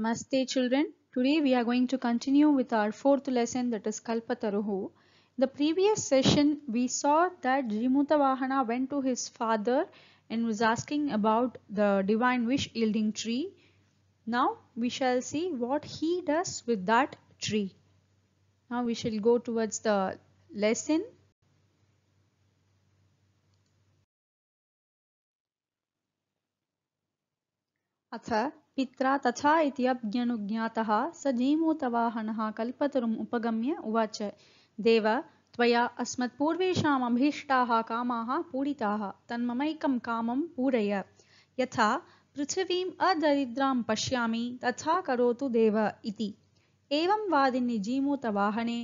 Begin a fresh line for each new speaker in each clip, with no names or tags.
Namaste children. Today we are going to continue with our fourth lesson that is Kalpataruhu. The previous session we saw that Jimutavahana went to his father and was asking about the divine wish yielding tree. Now we shall see what he does with that tree. Now we shall go towards the lesson. अथ पित्रा तथा इत्यभ्यनुज्ञातः स जीमूतवाहन कल्पतरुम् उपगम्य उवाच देव त्वया अस्मत्पूर्वेषामभीष्टाः काम पूरिताः तन्ममैकं कामं पूरय यथा पृथिवीम् अदरिद्रां पश्यामि तथा करोतु देव इति एवं वादिनि जीमूतवाहने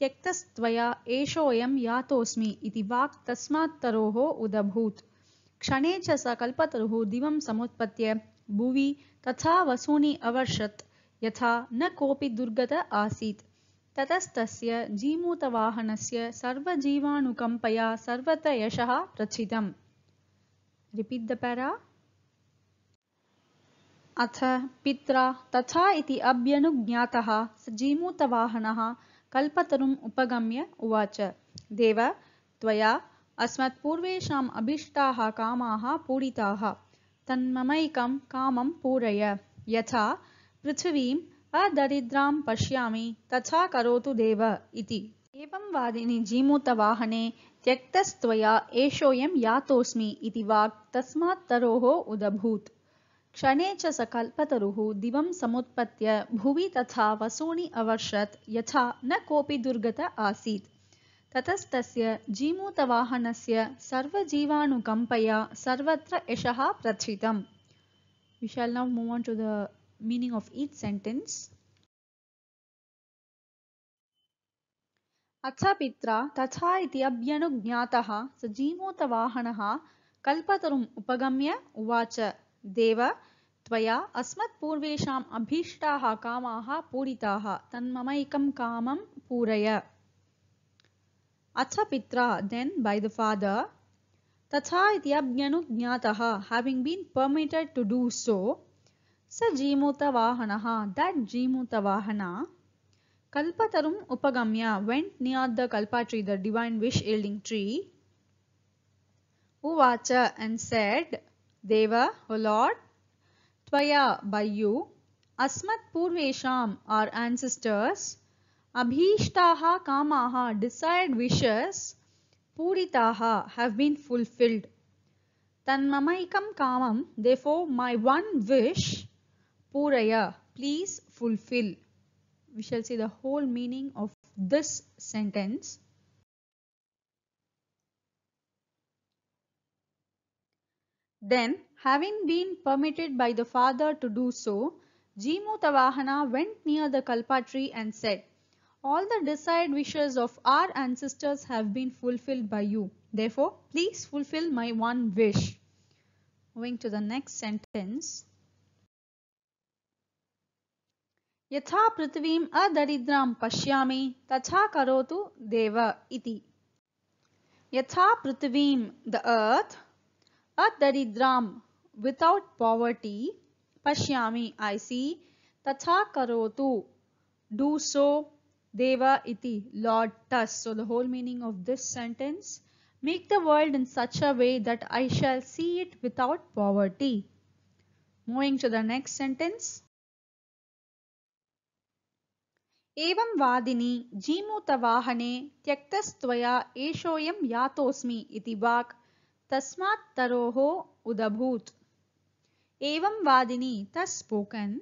त्यक्तस्त्वया एषोऽयं यातोऽस्मि इति वाक् तस्मात्तरोः उदभूत् क्षणे च स कल्पतरुः दिवं समुत्पत्य भुवि तथा वसूनि अवर्षत् यथा न कोऽपि दुर्गत आसीत् ततस्तस्य जीमूतवाहनस्य सर्वजीवानुकम्पया सर्वत्र यशः रचितम् अथ पित्रा तथा इति अभ्यनुज्ञातः जीमूतवाहनः कल्पतरुम् उपगम्य उवाच देव त्वया अस्मत्पूर्वेषाम् अभीष्टाः कामाः पूरिताः तन्ममैकं कामं पूरय यथा पृथिवीम् अदरिद्रां पश्यामि तथा करोतु देव इति एवं वादिनि जीमूतवाहने त्यक्तस्त्वया एषोऽयं यातोऽस्मि इति वाक् तस्मात् तरोः उदभूत् क्षणे च सकल्पतरुः दिवं समुत्पत्य भुवि तथा वसूनि अवर्षत् यथा न कोऽपि दुर्गत आसीत् ततस्तस्य जीमूतवाहनस्य सर्वजीवानुकम्पया सर्वत्र यशः प्रचितं ईच् सेण्टेन्स् अथ पित्रा तथा इति अभ्यनुज्ञातः स जीमूतवाहनः कल्पतरुम् उपगम्य उवाच देव त्वया अस्मत्पूर्वेषाम् अभीष्टाः कामाः पूरिताः तन्ममैकं कामं पूरय Acha Pitra then by the father Tatha ityabhyanu jnataha having been permitted to do so Sa Jimuta Vahanaha that Jimuta Vahana Kalpatarum Upagamya went near the Kalpa tree the divine wish yielding tree Uvacha and said Deva O Lord Tvaya by you Asmat Purvesham our ancestors Abhishtaha kamaha, desired wishes, puritaha, have been fulfilled. Tanmamaikam kamam, therefore my one wish, puraya, please fulfill. We shall see the whole meaning of this sentence. Then, having been permitted by the father to do so, Jimutavahana went near the Kalpa tree and said, all the desired wishes of our ancestors have been fulfilled by you. Therefore, please fulfill my one wish. Moving to the next sentence. यथा पृथिवीम् अदरिद्रां पश्यामि तथा करोतु देव इति यथा पृथिवीं the earth अदरिद्रां without poverty pashyami i see tatha karotu do so Deva iti, Lord tas. So the whole meaning of this sentence, make the world in such a way that I shall see it without poverty. Moving to the next sentence. Evam vadini jimu jimuta vahane tyaktas tvaya eshoyam yatosmi iti vak tasmat taroho udabhut. Evam vadini thus spoken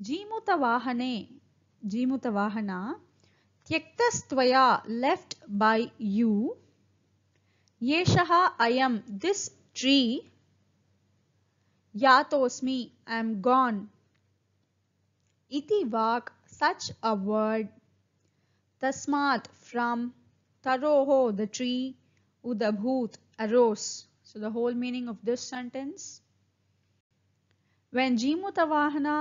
jimu jimuta jimu jimuta vahana यक्तस्त्वया left by you येषः अयम this tree यातोस्मि I am gone इति वाक such a word तस्मात् from तरोः the tree उदभूत arose so the whole meaning of this sentence when Jimutavahana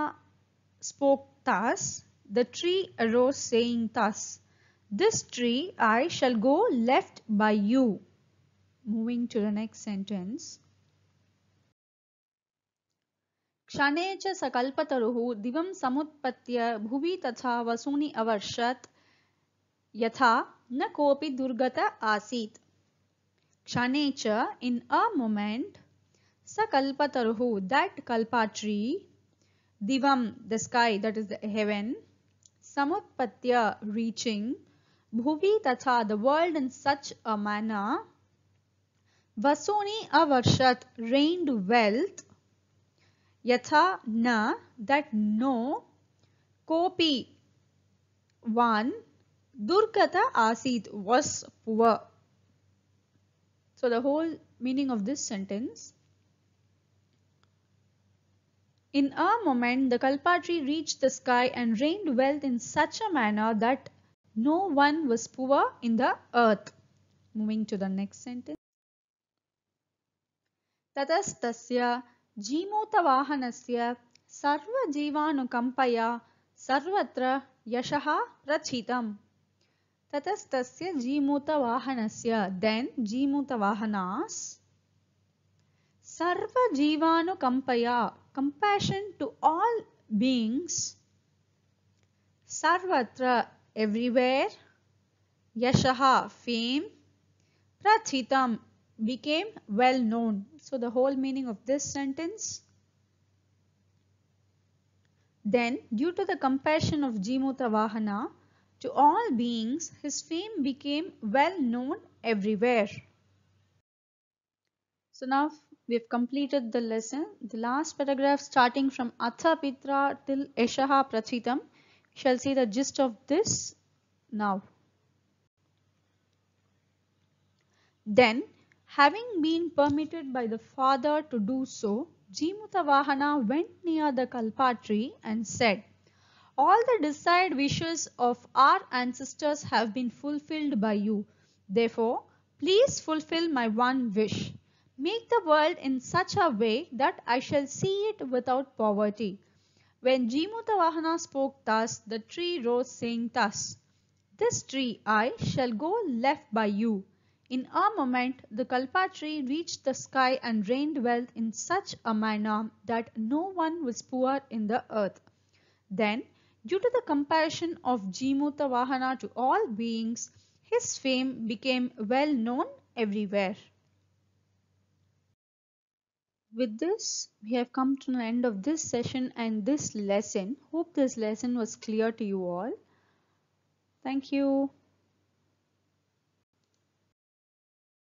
spoke तास the tree arose saying thus, This tree I shall go left by you. Moving to the next sentence. Kshanecha sakalpataruhu divam samutpatya bhuvi tatha vasuni avarshat yatha na kopi durgata asit. Kshanecha in a moment sakalpataruhu that kalpa tree divam the sky that is the heaven samupatya reaching bhuvi tatha the world in such a manner vasuni avarshat rained wealth yatha na that no kopi one durgata asit was poor so the whole meaning of this sentence In a moment, the Kalpa tree reached the sky and rained wealth in such a manner that no one was poor in the earth. Moving to the next sentence. Tatastasya jimotavahanasya sarva kampaya sarvatra yashaha prachitam. Tatastasya jimotavahanasya then jimotavahanas sarva kampaya compassion to all beings, sarvatra everywhere, yashaha fame, prathitam became well known. So the whole meaning of this sentence. Then due to the compassion of Vahana to all beings, his fame became well known everywhere. So now we have completed the lesson. The last paragraph starting from Atha Pitra till Eshaha Prachitam shall see the gist of this now. Then, having been permitted by the father to do so, Jimutavahana went near the Kalpa tree and said, All the desired wishes of our ancestors have been fulfilled by you. Therefore, please fulfill my one wish. Make the world in such a way that I shall see it without poverty. When Jimutavahana spoke thus, the tree rose saying thus, This tree I shall go left by you. In a moment, the Kalpa tree reached the sky and rained wealth in such a manner that no one was poor in the earth. Then, due to the compassion of Jimutavahana to all beings, his fame became well known everywhere with this we have come to the end of this session and this lesson hope this lesson was clear to you all thank you